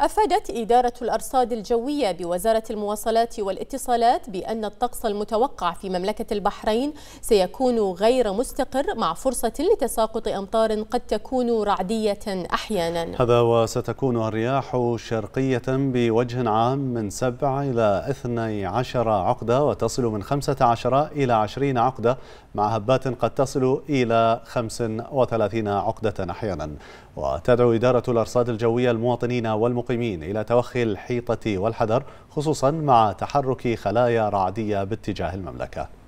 أفادت إدارة الأرصاد الجوية بوزارة المواصلات والاتصالات بأن الطقس المتوقع في مملكة البحرين سيكون غير مستقر مع فرصة لتساقط أمطار قد تكون رعدية أحيانا هذا وستكون الرياح شرقية بوجه عام من 7 إلى 12 عقدة وتصل من 15 إلى 20 عقدة مع هبات قد تصل إلى 35 عقدة أحيانا وتدعو إدارة الأرصاد الجوية المواطنين والمقيمين المقيمين إلى توخي الحيطة والحذر خصوصا مع تحرك خلايا رعدية باتجاه المملكة